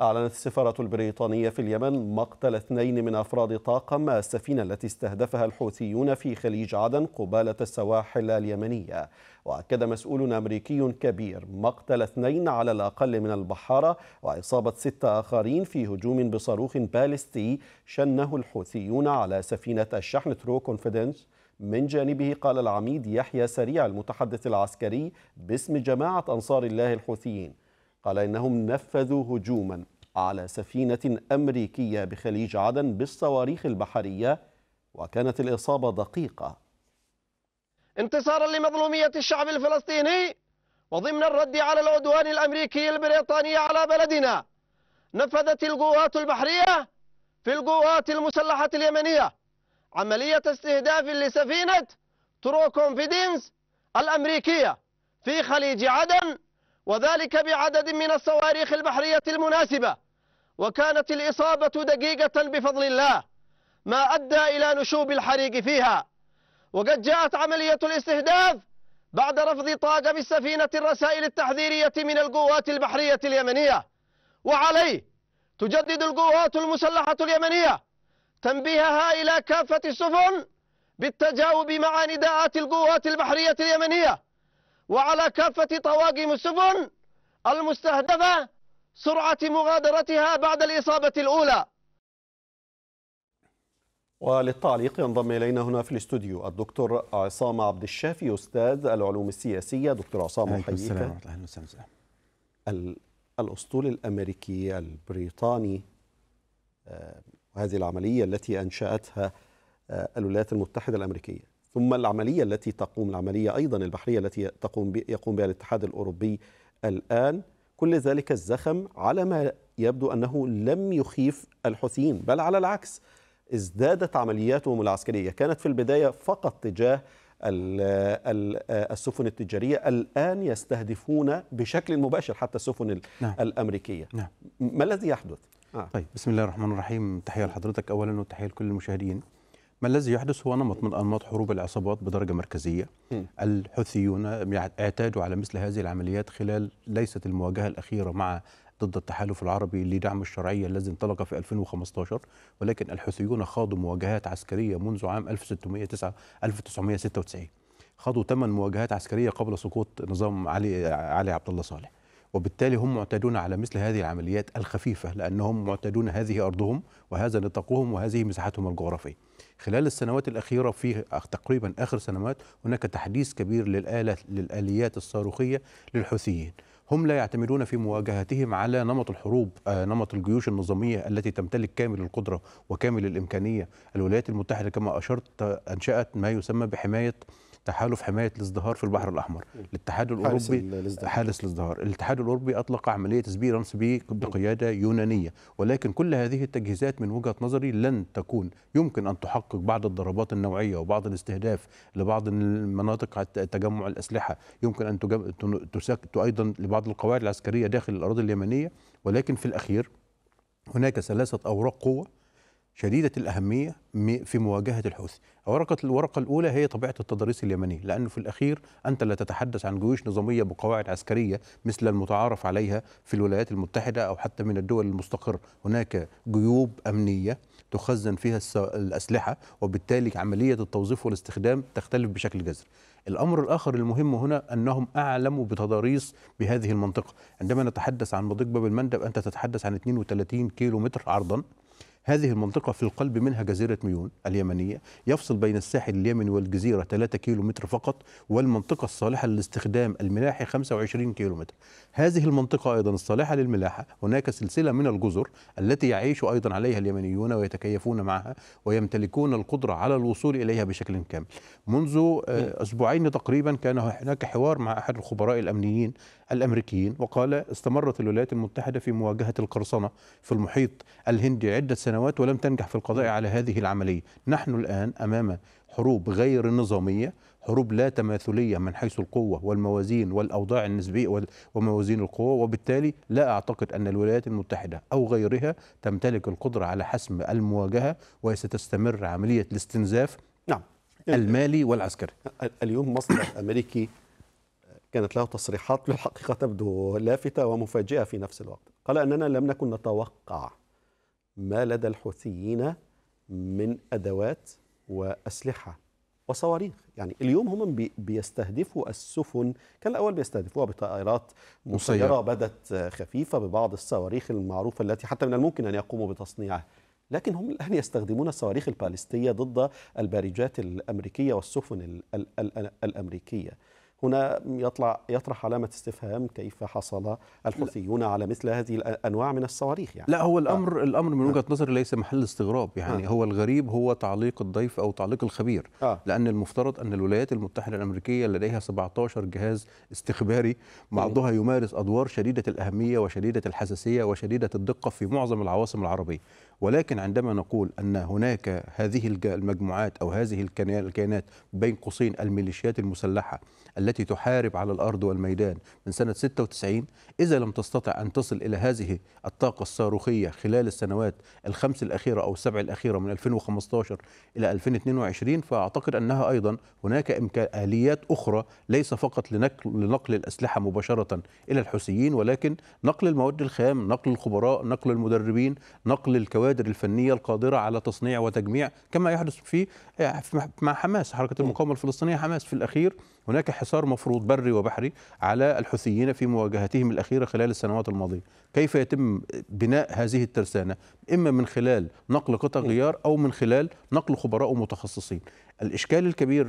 أعلنت السفارة البريطانية في اليمن مقتل اثنين من أفراد طاقم السفينة التي استهدفها الحوثيون في خليج عدن قبالة السواحل اليمنية وأكد مسؤول أمريكي كبير مقتل اثنين على الأقل من البحارة وإصابة ستة آخرين في هجوم بصاروخ باليستي شنه الحوثيون على سفينة الشحن ترو كونفيدنس من جانبه قال العميد يحيى سريع المتحدث العسكري باسم جماعة أنصار الله الحوثيين قال إنهم نفذوا هجوما على سفينة أمريكية بخليج عدن بالصواريخ البحرية وكانت الإصابة دقيقة انتصارا لمظلومية الشعب الفلسطيني وضمن الرد على العدوان الأمريكي البريطاني على بلدنا نفذت القوات البحرية في القوات المسلحة اليمنية عملية استهداف لسفينة ترو كونفيدنس الأمريكية في خليج عدن وذلك بعدد من الصواريخ البحرية المناسبة وكانت الإصابة دقيقة بفضل الله ما أدى إلى نشوب الحريق فيها وقد جاءت عملية الاستهداف بعد رفض طاقم السفينة الرسائل التحذيرية من القوات البحرية اليمنية وعليه تجدد القوات المسلحة اليمنية تنبيهها إلى كافة السفن بالتجاوب مع نداءات القوات البحرية اليمنية وعلى كافة طواقم السفن المستهدفة سرعة مغادرتها بعد الإصابة الأولى وللتعليق ينضم إلينا هنا في الاستوديو الدكتور عصام عبد الشافي أستاذ العلوم السياسية دكتور عصام حييك أهلا وسهلا الأسطول الأمريكي البريطاني آه، وهذه العملية التي أنشأتها آه، الولايات المتحدة الأمريكية ثم العملية التي تقوم العملية أيضا البحرية التي تقوم يقوم بها الاتحاد الأوروبي الآن كل ذلك الزخم على ما يبدو أنه لم يخيف الحوثيين بل على العكس ازدادت عملياتهم العسكرية كانت في البداية فقط تجاه السفن التجارية الآن يستهدفون بشكل مباشر حتى السفن نعم. الأمريكية نعم. ما الذي يحدث؟ آه. طيب بسم الله الرحمن الرحيم تحية لحضرتك أولا وتحية لكل المشاهدين ما الذي يحدث هو نمط من انماط حروب العصابات بدرجه مركزيه الحوثيون يعني اعتادوا على مثل هذه العمليات خلال ليست المواجهه الاخيره مع ضد التحالف العربي لدعم الشرعية الذي انطلق في 2015 ولكن الحوثيون خاضوا مواجهات عسكرية منذ عام 1609 1996 خاضوا ثمان مواجهات عسكرية قبل سقوط نظام علي علي عبد الله صالح وبالتالي هم معتادون على مثل هذه العمليات الخفيفة لأنهم معتادون هذه أرضهم وهذا نطاقهم وهذه مساحتهم الجغرافية خلال السنوات الأخيرة في تقريبا آخر سنوات هناك تحديث كبير للآلة للآليات الصاروخية للحوثيين هم لا يعتمدون في مواجهتهم على نمط الحروب آه نمط الجيوش النظامية التي تمتلك كامل القدرة وكامل الإمكانية الولايات المتحدة كما أشرت آه، أنشأت ما يسمى بحماية تحالف حمايه الازدهار في البحر الاحمر الاتحاد الاوروبي حالس الازدهار الاتحاد الاوروبي اطلق عمليه سبي رمس بي بقياده يونانيه ولكن كل هذه التجهيزات من وجهه نظري لن تكون يمكن ان تحقق بعض الضربات النوعيه وبعض الاستهداف لبعض المناطق تجمع الاسلحه يمكن ان تسكت ايضا لبعض القواعد العسكريه داخل الاراضي اليمنيه ولكن في الاخير هناك ثلاثه اوراق قوه شديدة الأهمية في مواجهة الحوثي ورقة الورقة الأولى هي طبيعة التضاريس اليمني لأنه في الأخير أنت لا تتحدث عن جيوش نظامية بقواعد عسكرية مثل المتعارف عليها في الولايات المتحدة أو حتى من الدول المستقرة هناك جيوب أمنية تخزن فيها الأسلحة وبالتالي عملية التوظيف والاستخدام تختلف بشكل جذري الأمر الآخر المهم هنا أنهم أعلموا بتضاريس بهذه المنطقة عندما نتحدث عن مضيق باب المندب أنت تتحدث عن 32 كيلو متر عرضاً هذه المنطقة في القلب منها جزيرة ميون اليمنية يفصل بين الساحل اليمني والجزيرة 3 كيلومتر فقط والمنطقة الصالحة للاستخدام الملاحي 25 كيلومتر هذه المنطقة أيضا الصالحة للملاحة هناك سلسلة من الجزر التي يعيش أيضا عليها اليمنيون ويتكيفون معها ويمتلكون القدرة على الوصول إليها بشكل كامل منذ آه، أسبوعين تقريبا كان هناك حوار مع أحد الخبراء الأمنيين الأمريكيين وقال استمرت الولايات المتحدة في مواجهة القرصنة في المحيط الهندي عدة سنوات ولم تنجح في القضاء على هذه العملية نحن الآن أمام حروب غير نظامية حروب لا تماثلية من حيث القوة والموازين والأوضاع النسبية وموازين القوة وبالتالي لا أعتقد أن الولايات المتحدة أو غيرها تمتلك القدرة على حسم المواجهة وستستمر عملية الاستنزاف نعم. المالي والعسكري اليوم مصدر أمريكي كانت له تصريحات في الحقيقة تبدو لافتة ومفاجئة في نفس الوقت قال أننا لم نكن نتوقع ما لدى الحوثيين من أدوات وأسلحة وصواريخ يعني اليوم هم بيستهدفوا السفن كان الأول بيستهدفوها بطائرات مسيرة بدت خفيفة ببعض الصواريخ المعروفة التي حتى من الممكن أن يقوموا بتصنيعها لكن هم الآن يستخدمون الصواريخ البالستية ضد البارجات الأمريكية والسفن الأمريكية هنا يطلع يطرح علامة استفهام كيف حصل الحوثيون على مثل هذه الأنواع من الصواريخ يعني لا هو الأمر آه. الأمر من آه. وجهة نظري ليس محل استغراب يعني آه. هو الغريب هو تعليق الضيف أو تعليق الخبير آه. لأن المفترض أن الولايات المتحدة الأمريكية لديها 17 جهاز استخباري بعضها يمارس أدوار شديدة الأهمية وشديدة الحساسية وشديدة الدقة في معظم العواصم العربية ولكن عندما نقول أن هناك هذه المجموعات أو هذه الكيانات بين قوسين الميليشيات المسلحة التي تحارب على الأرض والميدان من سنة 96 إذا لم تستطع أن تصل إلى هذه الطاقة الصاروخية خلال السنوات الخمس الأخيرة أو السبع الأخيرة من 2015 إلى 2022 فأعتقد أنها أيضا هناك إمكان آليات أخرى ليس فقط لنقل, لنقل الأسلحة مباشرة إلى الحوثيين ولكن نقل المواد الخام نقل الخبراء نقل المدربين نقل الكوادر الكوادر الفنيه القادره على تصنيع وتجميع كما يحدث في مع حماس حركه المقاومه الفلسطينيه حماس في الاخير هناك حصار مفروض بري وبحري على الحوثيين في مواجهتهم الاخيره خلال السنوات الماضيه كيف يتم بناء هذه الترسانه اما من خلال نقل قطع غيار او من خلال نقل خبراء ومتخصصين الاشكال الكبير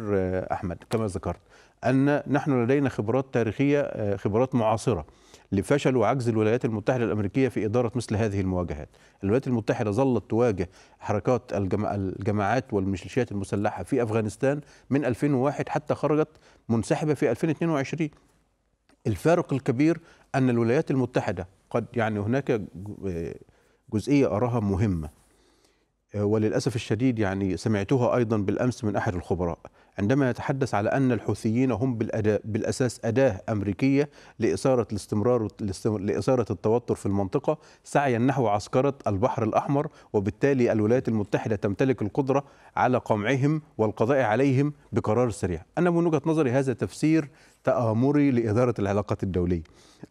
احمد كما ذكرت ان نحن لدينا خبرات تاريخيه خبرات معاصره لفشل وعجز الولايات المتحدة الأمريكية في إدارة مثل هذه المواجهات الولايات المتحدة ظلت تواجه حركات الجماعات والميليشيات المسلحة في أفغانستان من 2001 حتى خرجت منسحبة في 2022 الفارق الكبير أن الولايات المتحدة قد يعني هناك آه، جزئية أراها مهمة آه، وللأسف الشديد يعني سمعتها أيضا بالأمس من أحد الخبراء عندما يتحدث على أن الحوثيين هم بالأساس أداة أمريكية لإثارة الاستمرار لإثارة التوتر في المنطقة سعيا نحو عسكرة البحر الأحمر وبالتالي الولايات المتحدة تمتلك القدرة على قمعهم والقضاء عليهم بقرار سريع أنا من وجهة نظري هذا تفسير تآمري لإدارة العلاقات الدولية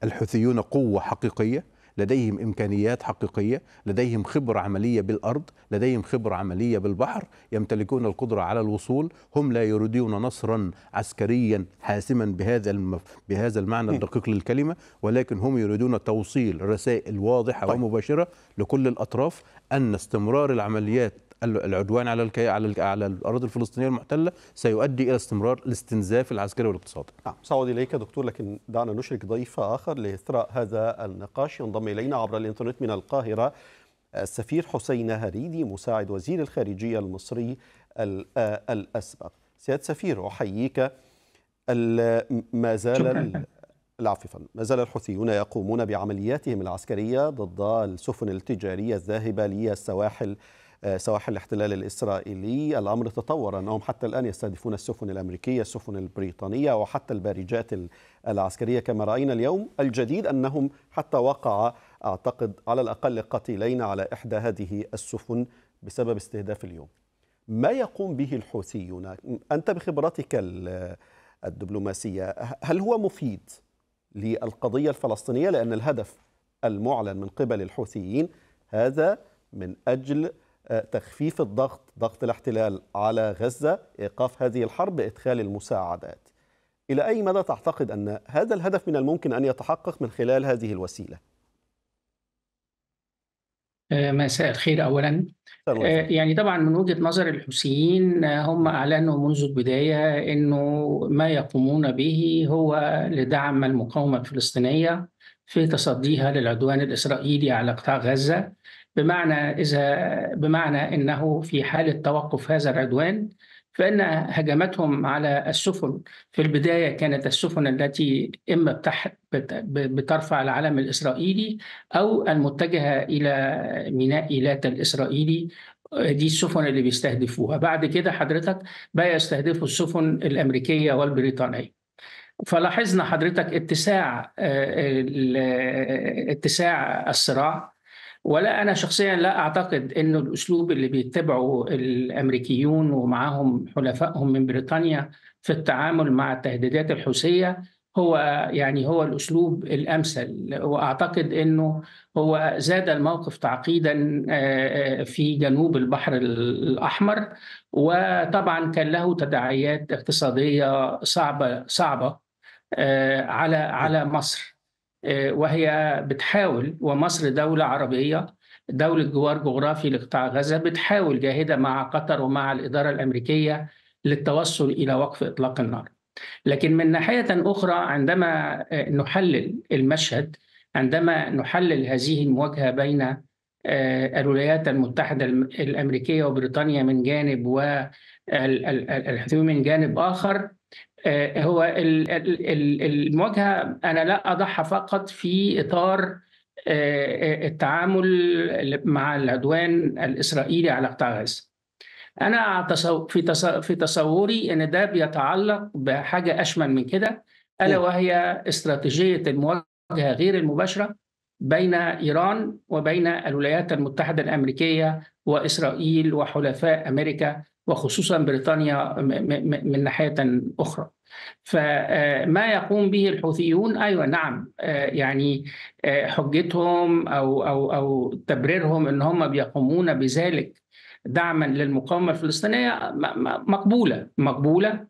الحوثيون قوة حقيقية لديهم إمكانيات حقيقية لديهم خبرة عملية بالأرض لديهم خبرة عملية بالبحر يمتلكون القدرة على الوصول هم لا يريدون نصرا عسكريا حاسما بهذا المف... بهذا المعنى الدقيق للكلمة ولكن هم يريدون توصيل رسائل واضحة طيب. ومباشرة لكل الأطراف أن استمرار العمليات العدوان على الكي... على على الاراضي الفلسطينيه المحتله سيؤدي الى استمرار الاستنزاف العسكري والاقتصادي. نعم سأعود اليك دكتور لكن دعنا نشرك ضيف اخر لاثراء هذا النقاش ينضم الينا عبر الانترنت من القاهره السفير حسين هريدي مساعد وزير الخارجيه المصري الاسبق. سياده السفير احييك ما زال العفيفا ما زال الحوثيون يقومون بعملياتهم العسكريه ضد السفن التجاريه الذاهبه للسواحل آه، سواحل الاحتلال الإسرائيلي الأمر تطور أنهم حتى الآن يستهدفون السفن الأمريكية السفن البريطانية وحتى البارجات العسكرية كما رأينا اليوم الجديد أنهم حتى وقع أعتقد على الأقل قتيلين على إحدى هذه السفن بسبب استهداف اليوم ما يقوم به الحوثيون أنت بخبرتك الدبلوماسية هل هو مفيد للقضية الفلسطينية لأن الهدف المعلن من قبل الحوثيين هذا من أجل آه، تخفيف الضغط ضغط الاحتلال على غزة إيقاف هذه الحرب إدخال المساعدات إلى أي مدى تعتقد أن هذا الهدف من الممكن أن يتحقق من خلال هذه الوسيلة؟ آه، مساء الخير أولا آه، يعني طبعا من وجهة نظر الحوثيين هم أعلنوا منذ البداية أنه ما يقومون به هو لدعم المقاومة الفلسطينية في تصديها للعدوان الإسرائيلي على قطاع غزة بمعنى إذا بمعنى أنه في حالة توقف هذا العدوان فإن هجماتهم على السفن في البداية كانت السفن التي إما بتح... بترفع العلم الإسرائيلي أو المتجهة إلى ميناء إيلات الإسرائيلي دي السفن اللي بيستهدفوها بعد كده حضرتك بقى يستهدفوا السفن الأمريكية والبريطانية فلاحظنا حضرتك اتساع آه، اتساع الصراع ولا انا شخصيا لا اعتقد انه الاسلوب اللي بيتبعه الامريكيون ومعاهم حلفائهم من بريطانيا في التعامل مع التهديدات الحوثيه هو يعني هو الاسلوب الامثل واعتقد انه هو زاد الموقف تعقيدا آه، آه، في جنوب البحر الاحمر وطبعا كان له تداعيات اقتصاديه صعبه صعبه آه، على على مصر آه، وهي بتحاول ومصر دولة عربية دولة جوار جغرافي لقطاع غزة بتحاول جاهدة مع قطر ومع الإدارة الأمريكية للتوصل إلى وقف إطلاق النار لكن من ناحية أخرى عندما آه، نحلل المشهد عندما نحلل هذه المواجهة بين آه، الولايات المتحدة الأمريكية وبريطانيا من جانب والحوثيين من جانب آخر آه، هو المواجهه انا لا اضعها فقط في اطار آه، آه، التعامل مع العدوان الاسرائيلي على قطاع غزه. انا في تصوري ان ده بيتعلق بحاجه اشمل من كده الا وهي استراتيجيه المواجهه غير المباشره بين ايران وبين الولايات المتحده الامريكيه وإسرائيل وحلفاء أمريكا وخصوصا بريطانيا من ناحية أخرى فما آه، يقوم به الحوثيون ايوه نعم آه، يعني آه، حجتهم او او او تبريرهم ان هم بيقومون بذلك دعما للمقاومه الفلسطينيه مقبوله مقبوله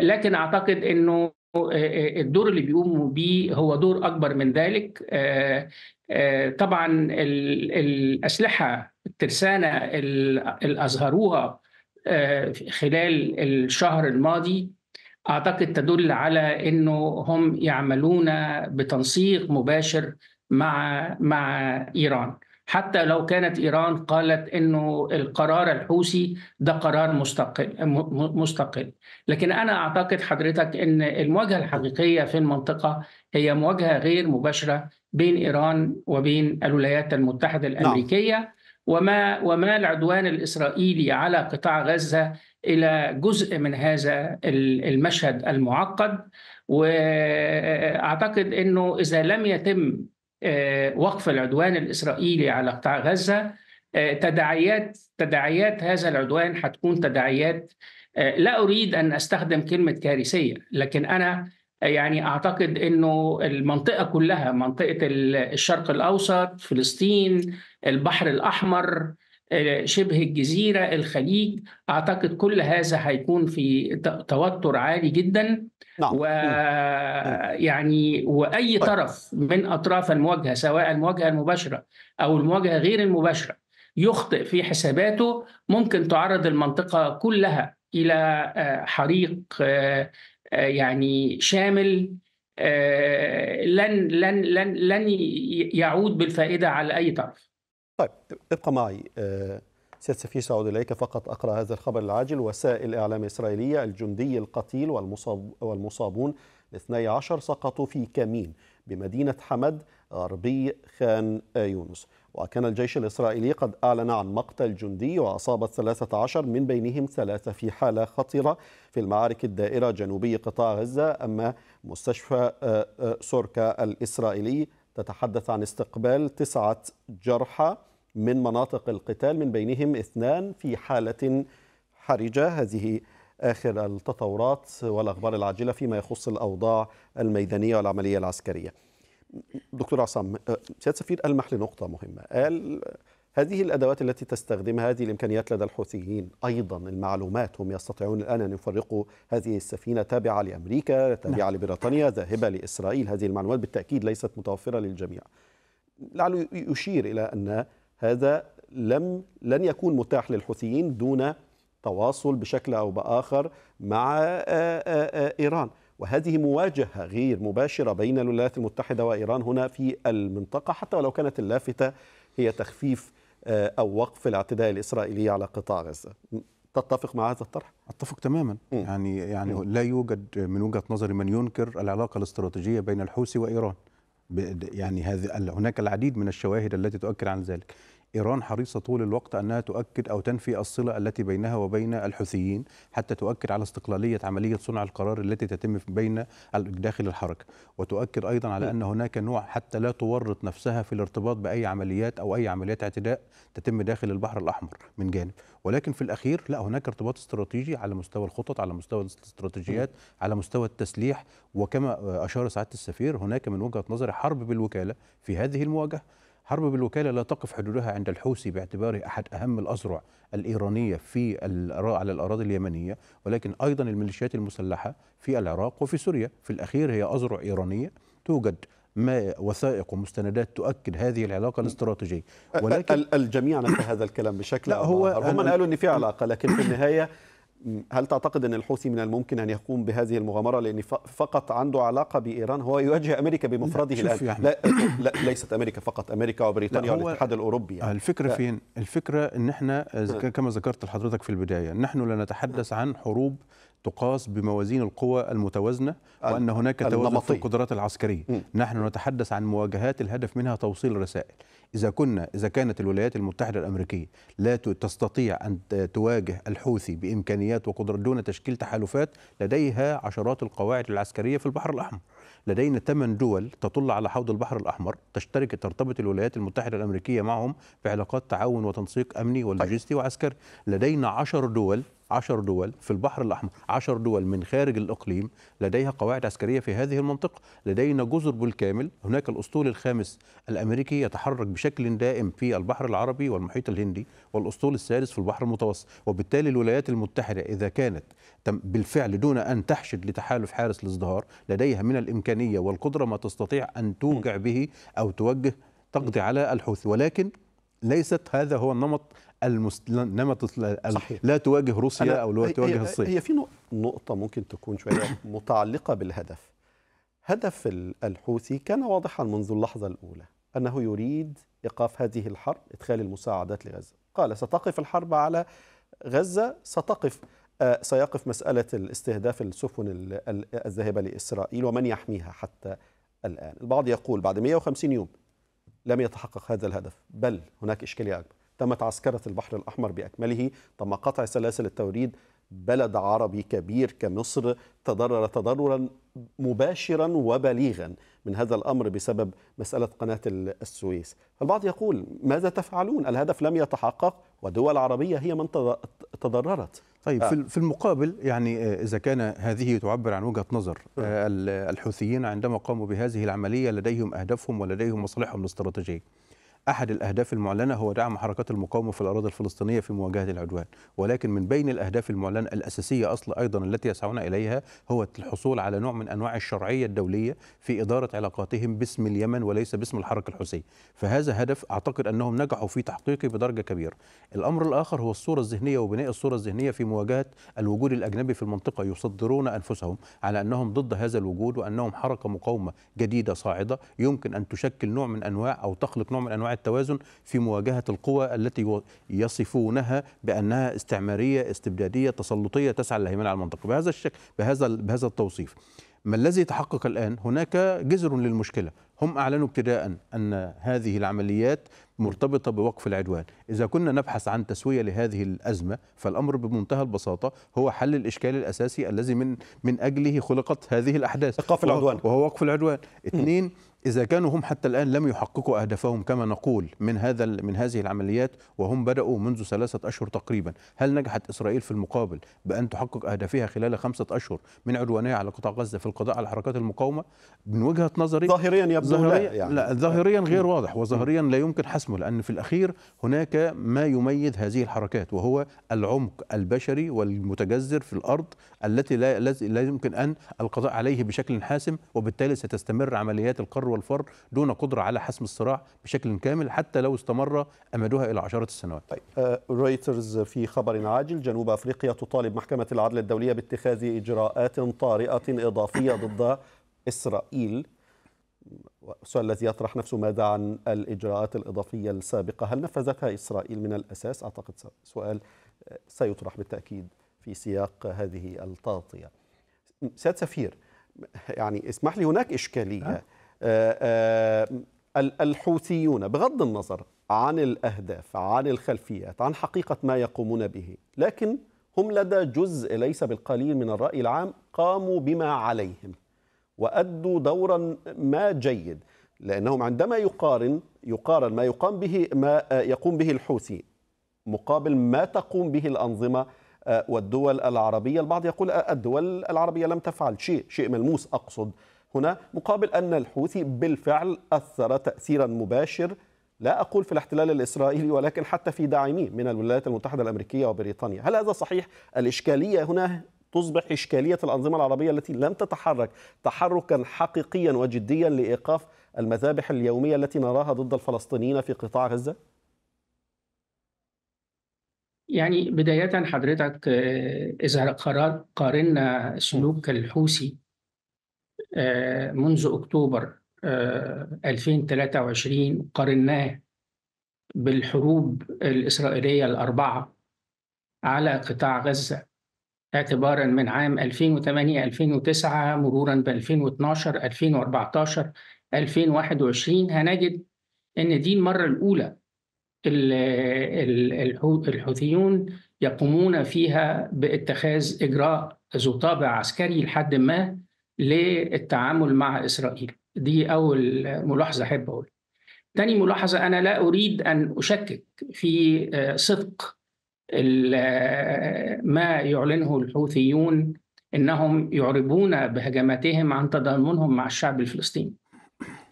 لكن اعتقد انه الدور اللي بيقوموا بيه هو دور اكبر من ذلك طبعا الاسلحه الترسانة اللي أظهروها آه، خلال الشهر الماضي أعتقد تدل على أنه هم يعملون بتنسيق مباشر مع مع إيران حتى لو كانت إيران قالت أنه القرار الحوثي ده قرار مستقل, مستقل لكن أنا أعتقد حضرتك أن المواجهة الحقيقية في المنطقة هي مواجهة غير مباشرة بين إيران وبين الولايات المتحدة نعم. الأمريكية وما وما العدوان الاسرائيلي على قطاع غزه الى جزء من هذا المشهد المعقد واعتقد انه اذا لم يتم آه، وقف العدوان الاسرائيلي على قطاع غزه آه، تداعيات تداعيات هذا العدوان هتكون تداعيات آه، لا اريد ان استخدم كلمه كارثيه لكن انا يعني اعتقد انه المنطقه كلها منطقه الشرق الاوسط فلسطين البحر الاحمر آه، شبه الجزيره الخليج اعتقد كل هذا هيكون في توتر عالي جدا نعم. ويعني واي طيب. طرف من اطراف المواجهه سواء المواجهه المباشره او المواجهه غير المباشره يخطئ في حساباته ممكن تعرض المنطقه كلها الى آه، حريق آه، آه، يعني شامل آه، لن لن لن لن يعود بالفائده على اي طرف. طيب ابقى معي آه، سيادة سفير سعود إليك فقط أقرأ هذا الخبر العاجل وسائل إعلام إسرائيلية الجندي القتيل والمصاب والمصابون الاثني عشر سقطوا في كمين بمدينة حمد غربي خان يونس وكان الجيش الإسرائيلي قد أعلن عن مقتل جندي وأصاب 13 من بينهم ثلاثة في حالة خطيرة في المعارك الدائرة جنوبي قطاع غزة أما مستشفى آه، آه، سوركا الإسرائيلي تتحدث عن استقبال تسعة جرحى من مناطق القتال من بينهم اثنان في حالة حرجة هذه آخر التطورات والأخبار العاجلة فيما يخص الأوضاع الميدانية والعملية العسكرية دكتور عصام آه، سياده السفير المح لنقطه مهمه قال هذه الادوات التي تستخدمها هذه الامكانيات لدى الحوثيين ايضا المعلومات هم يستطيعون الان ان يفرقوا هذه السفينه تابعه لامريكا تابعه نعم. لبريطانيا ذاهبه لاسرائيل هذه المعلومات بالتاكيد ليست متوفره للجميع لعله يشير الى ان هذا لم لن يكون متاح للحوثيين دون تواصل بشكل او باخر مع آه، آه، ايران وهذه مواجهة غير مباشرة بين الولايات المتحدة وإيران هنا في المنطقة حتى ولو كانت اللافتة هي تخفيف آه، أو وقف الاعتداء الإسرائيلي على قطاع غزة تتفق مع هذا الطرح؟ اتفق تماما يعني يعني لا يوجد من وجهه نظري من ينكر العلاقه الاستراتيجيه بين الحوثي وايران يعني هذه هناك العديد من الشواهد التي تؤكد عن ذلك إيران حريصة طول الوقت أنها تؤكد أو تنفي الصلة التي بينها وبين الحوثيين حتى تؤكد على استقلالية عملية صنع القرار التي تتم بين داخل الحركة وتؤكد أيضا على أن هناك نوع حتى لا تورط نفسها في الارتباط بأي عمليات أو أي عمليات اعتداء تتم داخل البحر الأحمر من جانب ولكن في الأخير لا هناك ارتباط استراتيجي على مستوى الخطط على مستوى الاستراتيجيات على مستوى التسليح وكما آه، أشار سعادة السفير هناك من وجهة نظري حرب بالوكالة في هذه المواجهة حرب بالوكالة لا تقف حدودها عند الحوثي باعتباره أحد أهم الأذرع الإيرانية في على الأراضي اليمنية ولكن أيضا الميليشيات المسلحة في العراق وفي سوريا في الأخير هي أذرع إيرانية توجد ما وثائق ومستندات تؤكد هذه العلاقة الاستراتيجية ولكن الجميع نفى هذا الكلام بشكل لا هو هم قالوا أن في علاقة لكن في النهاية هل تعتقد أن الحوثي من الممكن أن يقوم بهذه المغامرة لأن فقط عنده علاقة بإيران هو يواجه أمريكا بمفرده لا الآن يعني لا, لا ليست أمريكا فقط أمريكا وبريطانيا والاتحاد الأوروبي يعني. الفكرة ف... فين؟ الفكرة أن احنا كما ذكرت لحضرتك في البداية نحن لا نتحدث عن حروب تقاس بموازين القوى المتوازنة وأن هناك توازن في القدرات العسكرية م. نحن نتحدث عن مواجهات الهدف منها توصيل الرسائل إذا كنا إذا كانت الولايات المتحدة الأمريكية لا تستطيع أن تواجه الحوثي بإمكانيات وقدرات دون تشكيل تحالفات لديها عشرات القواعد العسكرية في البحر الأحمر لدينا ثمان دول تطل على حوض البحر الأحمر تشترك ترتبط الولايات المتحدة الأمريكية معهم في علاقات تعاون وتنسيق أمني ولوجستي وعسكري لدينا عشر دول عشر دول في البحر الأحمر عشر دول من خارج الإقليم لديها قواعد عسكرية في هذه المنطقة لدينا جزر بالكامل هناك الأسطول الخامس الأمريكي يتحرك بشكل دائم في البحر العربي والمحيط الهندي والأسطول السادس في البحر المتوسط وبالتالي الولايات المتحدة إذا كانت بالفعل دون أن تحشد لتحالف حارس الازدهار لديها من الإمكانية والقدرة ما تستطيع أن توجع به أو توجه تقضي على الحوثي ولكن ليست هذا هو النمط النمط صحيح. لا تواجه روسيا أو لا تواجه الصين هي في نقطة ممكن تكون شوية متعلقة بالهدف هدف الحوثي كان واضحا منذ اللحظة الأولى أنه يريد إيقاف هذه الحرب إدخال المساعدات لغزة قال ستقف الحرب على غزة ستقف سيقف مسألة الاستهداف السفن الذاهبة لإسرائيل ومن يحميها حتى الآن البعض يقول بعد 150 يوم لم يتحقق هذا الهدف بل هناك إشكالية أكبر تمت عسكرة البحر الأحمر بأكمله تم قطع سلاسل التوريد بلد عربي كبير كمصر تضرر تضررا مباشرا وبليغا من هذا الأمر بسبب مسألة قناة السويس البعض يقول ماذا تفعلون الهدف لم يتحقق والدول العربية هي من تضررت طيب آه. في المقابل يعني آه، إذا كان هذه تعبر عن وجهة نظر آه، نعم. الحوثيين عندما قاموا بهذه العملية لديهم أهدافهم ولديهم مصالحهم الاستراتيجية أحد الأهداف المعلنة هو دعم حركات المقاومة في الأراضي الفلسطينية في مواجهة العدوان ولكن من بين الأهداف المعلنة الأساسية أصلا أيضا التي يسعون إليها هو الحصول على نوع من أنواع الشرعية الدولية في إدارة علاقاتهم باسم اليمن وليس باسم الحركة الحوثية فهذا هدف أعتقد أنهم نجحوا في تحقيقه بدرجة كبيرة الأمر الآخر هو الصورة الذهنية وبناء الصورة الذهنية في مواجهة الوجود الأجنبي في المنطقة يصدرون أنفسهم على أنهم ضد هذا الوجود وأنهم حركة مقاومة جديدة صاعدة يمكن أن تشكل نوع من أنواع أو تخلق نوع من أنواع التوازن في مواجهة القوى التي يصفونها بأنها استعمارية استبدادية تسلطية تسعى للهيمنة على المنطقة بهذا الشكل بهذا بهذا التوصيف ما الذي تحقق الآن؟ هناك جذر للمشكلة هم أعلنوا ابتداء أن هذه العمليات مرتبطة بوقف العدوان إذا كنا نبحث عن تسوية لهذه الأزمة فالأمر بمنتهى البساطة هو حل الإشكال الأساسي الذي من من أجله خلقت هذه الأحداث إيقاف العدوان وهو وقف العدوان اثنين إذا كانوا هم حتى الآن لم يحققوا أهدافهم كما نقول من هذا من هذه العمليات وهم بدأوا منذ ثلاثة أشهر تقريبا، هل نجحت إسرائيل في المقابل بأن تحقق أهدافها خلال خمسة أشهر من عدوانها على قطاع غزة في القضاء على حركات المقاومة؟ من وجهة نظري ظاهريا يبدو ظاهريا لا, يعني. لا ظاهريا غير واضح وظاهريا لا يمكن حسمه لأن في الأخير هناك ما يميز هذه الحركات وهو العمق البشري والمتجذر في الأرض التي لا, لا يمكن أن القضاء عليه بشكل حاسم وبالتالي ستستمر عمليات القر والفر دون قدرة على حسم الصراع بشكل كامل حتى لو استمر أمدها إلى عشرة السنوات طيب. رويترز آه، في خبر عاجل جنوب أفريقيا تطالب محكمة العدل الدولية باتخاذ إجراءات طارئة إضافية ضد إسرائيل السؤال الذي يطرح نفسه ماذا عن الإجراءات الإضافية السابقة هل نفذتها إسرائيل من الأساس أعتقد سؤال آه، سيطرح بالتأكيد في سياق هذه التغطية سيد سفير يعني اسمح لي هناك إشكالية آه، آه، الحوثيون بغض النظر عن الأهداف عن الخلفيات عن حقيقة ما يقومون به لكن هم لدى جزء ليس بالقليل من الرأي العام قاموا بما عليهم وأدوا دورا ما جيد لأنهم عندما يقارن يقارن ما يقام به ما آه، يقوم به الحوثي مقابل ما تقوم به الأنظمة والدول العربية البعض يقول الدول العربية لم تفعل شيء شيء ملموس أقصد هنا مقابل أن الحوثي بالفعل أثر تأثيرا مباشر لا أقول في الاحتلال الإسرائيلي ولكن حتى في داعميه من الولايات المتحدة الأمريكية وبريطانيا هل هذا صحيح؟ الإشكالية هنا تصبح إشكالية الأنظمة العربية التي لم تتحرك تحركا حقيقيا وجديا لإيقاف المذابح اليومية التي نراها ضد الفلسطينيين في قطاع غزة؟ يعني بداية حضرتك آه، إذا قارنا سلوك الحوثي آه، منذ أكتوبر 2023 آه، قارناه بالحروب الإسرائيلية الأربعة على قطاع غزة اعتبارا من عام 2008 2009 مرورا ب 2012 2014 2021 هنجد ان دي المره الاولى الحوثيون يقومون فيها باتخاذ اجراء ذو طابع عسكري لحد ما للتعامل مع إسرائيل دي أول ملاحظة أحب أقولها تاني ملاحظة أنا لا أريد أن أشكك في آه، صدق آه، ما يعلنه الحوثيون انهم يعربون بهجماتهم عن تضامنهم مع الشعب الفلسطيني.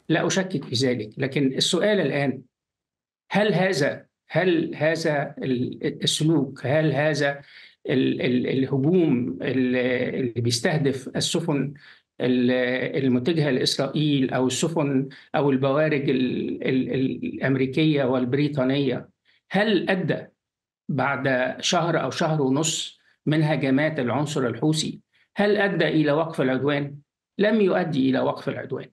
لا اشكك في ذلك، لكن السؤال الان هل هذا هل هذا السلوك، هل هذا الهجوم اللي بيستهدف السفن المتجهه لاسرائيل او السفن او البوارج الامريكيه والبريطانيه هل ادى بعد شهر او شهر ونص من هجمات العنصر الحوثي هل ادى الى وقف العدوان؟ لم يؤدي الى وقف العدوان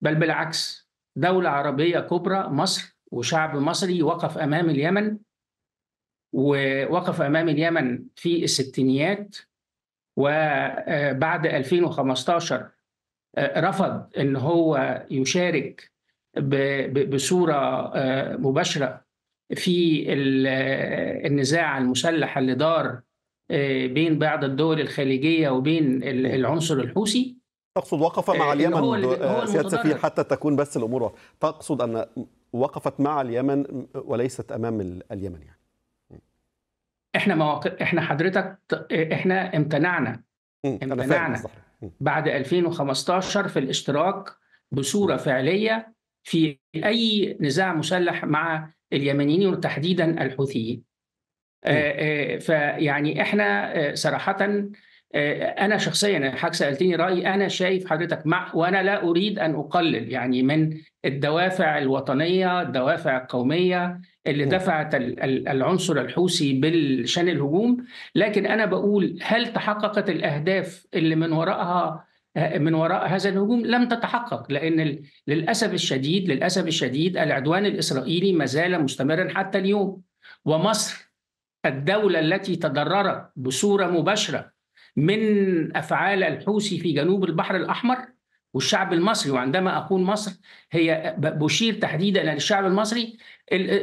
بل بالعكس دوله عربيه كبرى مصر وشعب مصري وقف امام اليمن ووقف امام اليمن في الستينيات وبعد 2015 آه، رفض ان هو يشارك بصوره آه، مباشره في النزاع المسلح اللي دار آه، بين بعض الدول الخليجيه وبين العنصر الحوثي تقصد وقف مع اليمن هو هو سياده السفير حتى تكون بس الامور تقصد ان وقفت مع اليمن وليست امام اليمن يعني احنا مواقف احنا حضرتك احنا امتنعنا امتنعنا بعد 2015 في الاشتراك بصوره فعليه في اي نزاع مسلح مع اليمنيين وتحديدا الحوثيين فيعني احنا صراحه انا شخصيا يعني حضرتك سالتني رايي انا شايف حضرتك مع وانا لا اريد ان اقلل يعني من الدوافع الوطنيه الدوافع القوميه اللي نعم. دفعت العنصر الحوثي بالشان الهجوم لكن انا بقول هل تحققت الاهداف اللي من وراءها من وراء هذا الهجوم لم تتحقق لان للاسف الشديد للاسف الشديد العدوان الاسرائيلي ما زال مستمرا حتى اليوم ومصر الدوله التي تضررت بصوره مباشره من افعال الحوثي في جنوب البحر الاحمر والشعب المصري وعندما اقول مصر هي بشير تحديدا للشعب المصري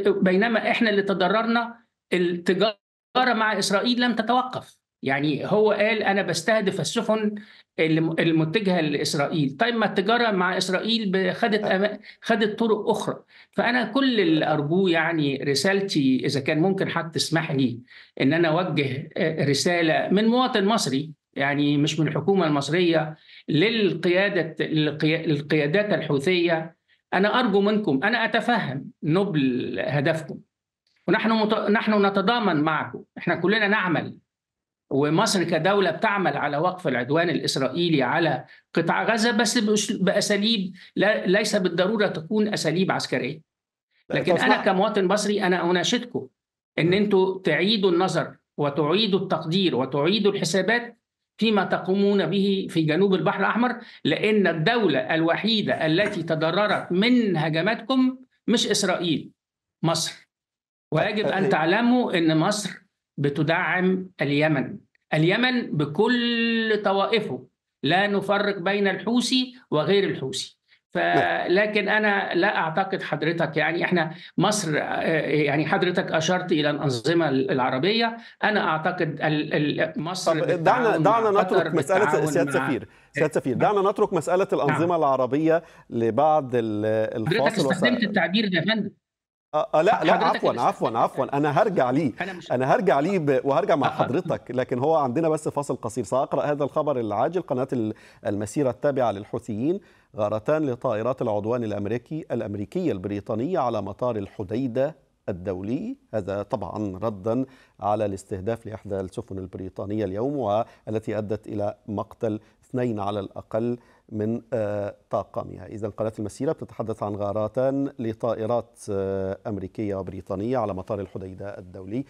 بينما احنا اللي تضررنا التجاره مع اسرائيل لم تتوقف يعني هو قال انا بستهدف السفن المتجهه لاسرائيل طيب ما التجاره مع اسرائيل خدت خدت طرق اخرى فانا كل اللي ارجوه يعني رسالتي اذا كان ممكن حد تسمح لي ان انا اوجه آه، رساله من مواطن مصري يعني مش من الحكومه المصريه للقيادة للقيادات الحوثية أنا أرجو منكم أنا أتفهم نبل هدفكم ونحن مت... نحن نتضامن معكم احنا كلنا نعمل ومصر كدولة بتعمل على وقف العدوان الإسرائيلي على قطاع غزة بس بأساليب لا... ليس بالضرورة تكون أساليب عسكرية طيب، لكن أنا كمواطن مصري أنا أناشدكم أن أنتم تعيدوا النظر وتعيدوا التقدير وتعيدوا الحسابات فيما تقومون به في جنوب البحر الأحمر لأن الدولة الوحيدة التي تضررت من هجماتكم مش إسرائيل مصر ويجب أن تعلموا أن مصر بتدعم اليمن اليمن بكل طوائفه لا نفرق بين الحوثي وغير الحوثي نعم. فلكن انا لا اعتقد حضرتك يعني احنا مصر آه، يعني حضرتك اشرت الى الانظمه العربيه انا اعتقد مصر طب دعنا نعم. دعنا نترك مساله سياده سفير سياده سفير دعنا نترك مساله الانظمه نعم. العربيه لبعض الفاصل حضرتك استخدمت التعبير ده يا فندم آه, آه، لا لا عفوا عفوا عفوا انا هرجع ليه انا, هرجع ليه وهرجع مع حضرتك لكن هو عندنا بس فاصل قصير ساقرا هذا الخبر العاجل قناه المسيره التابعه للحوثيين غارتان لطائرات العدوان الأمريكي الأمريكية البريطانية على مطار الحديدة الدولي هذا طبعا ردا على الاستهداف لإحدى السفن البريطانية اليوم والتي أدت إلى مقتل اثنين على الأقل من آه، طاقمها إذا قناة المسيرة بتتحدث عن غارتان لطائرات آه، أمريكية وبريطانية على مطار الحديدة الدولي